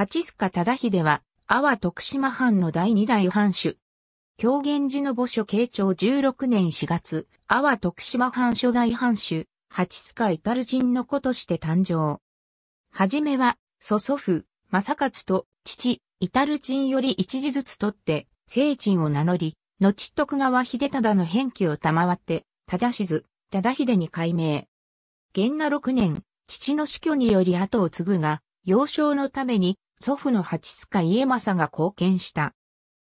八須賀忠秀は、阿波徳島藩の第二代藩主。狂言寺の墓所慶長16年4月、阿波徳島藩初代藩主、八須賀至る人の子として誕生。はじめは、祖祖父、正勝と、父、至る人より一字ずつ取って、聖人を名乗り、後徳川秀忠の返記を賜って、忠しず、忠秀に改名。元那6年、父の死去により後を継ぐが、幼少のために祖父の八須賀家政が貢献した。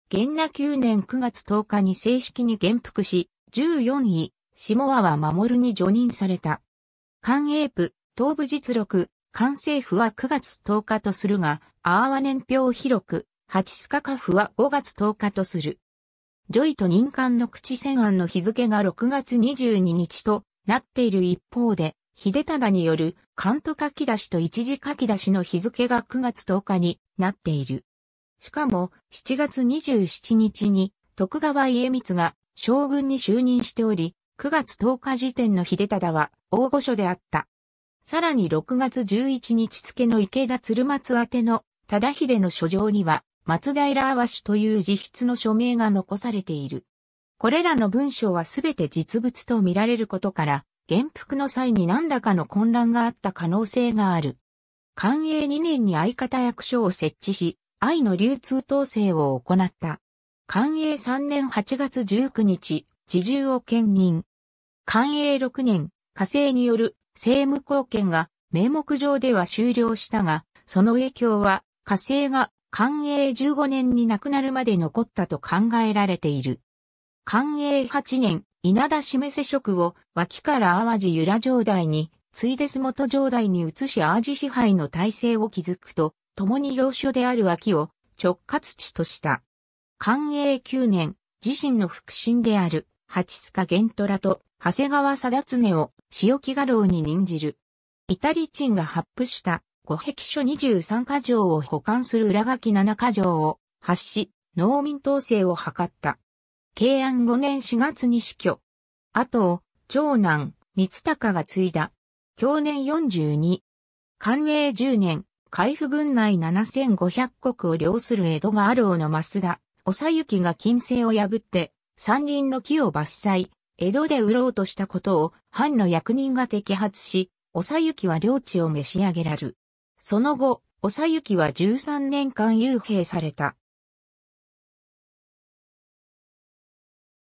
元那9年9月10日に正式に元服し、14位、下和は守に除任された。官英部、東部実録、官政府は9月10日とするが、阿波年表広く、八須賀家府は5月10日とする。ジョイと任官の口宣案の日付が6月22日となっている一方で、秀忠による、関東書き出しと一時書き出しの日付が9月10日になっている。しかも、7月27日に、徳川家光が将軍に就任しており、9月10日時点の秀忠は大御所であった。さらに6月11日付の池田鶴松宛ての忠秀の書状には、松平和氏という自筆の署名が残されている。これらの文章はすべて実物と見られることから、元服の際に何らかの混乱があった可能性がある。寛永2年に相方役所を設置し、愛の流通統制を行った。寛永3年8月19日、自重を兼任。寛永6年、火星による政務貢献が名目上では終了したが、その影響は火星が寛永15年に亡くなるまで残ったと考えられている。寛永8年、稲田しめせ職を脇から淡路由良城代に、ついで洲本城代に移し淡路支配の体制を築くと、共に要所である脇を直轄地とした。寛永9年、自身の腹心である、八須賀源虎と長谷川貞常を塩木画廊に任じる。イタリチンが発布した五壁書23箇条を保管する裏書き7箇条を発し、農民統制を図った。慶安5年4月に死去。後を、長男、光鷹が継いだ。去年42。寛永10年、海部軍内7500国を領する江戸がある尾の増田、おさゆきが金星を破って、山林の木を伐採、江戸で売ろうとしたことを、藩の役人が摘発し、おさゆきは領地を召し上げられる。その後、おさゆきは13年間幽閉された。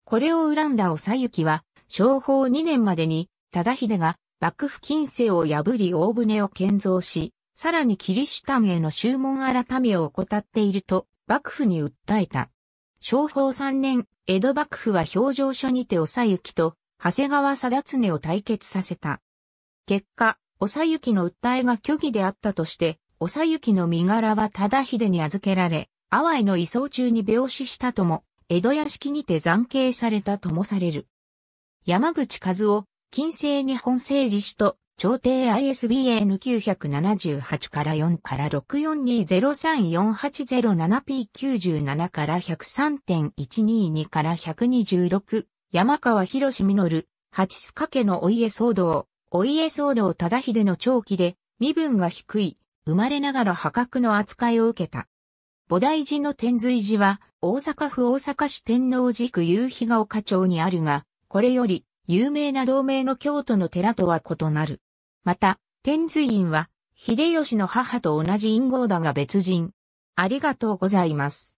これを恨んだおさゆきは、商法2年までに、忠秀が幕府近世を破り大船を建造し、さらにキリシタンへの注文改めを怠っていると、幕府に訴えた。商法3年、江戸幕府は表情書にておさゆきと、長谷川貞常を対決させた。結果、おさゆきの訴えが虚偽であったとして、おさゆきの身柄は忠秀に預けられ、阿波への移送中に病死したとも、江戸屋敷にて暫刑されたともされる。山口和夫、近世日本政治史と、朝廷 ISBN 978から4から 642034807P97 から103.122から126、山川博実、八須賀家のお家騒動、お家騒動忠秀の長期で、身分が低い、生まれながら破格の扱いを受けた。菩提寺の天髄寺は、大阪府大阪市天王寺区夕日が丘町にあるが、これより、有名な同盟の京都の寺とは異なる。また、天髄院は、秀吉の母と同じ陰号だが別人。ありがとうございます。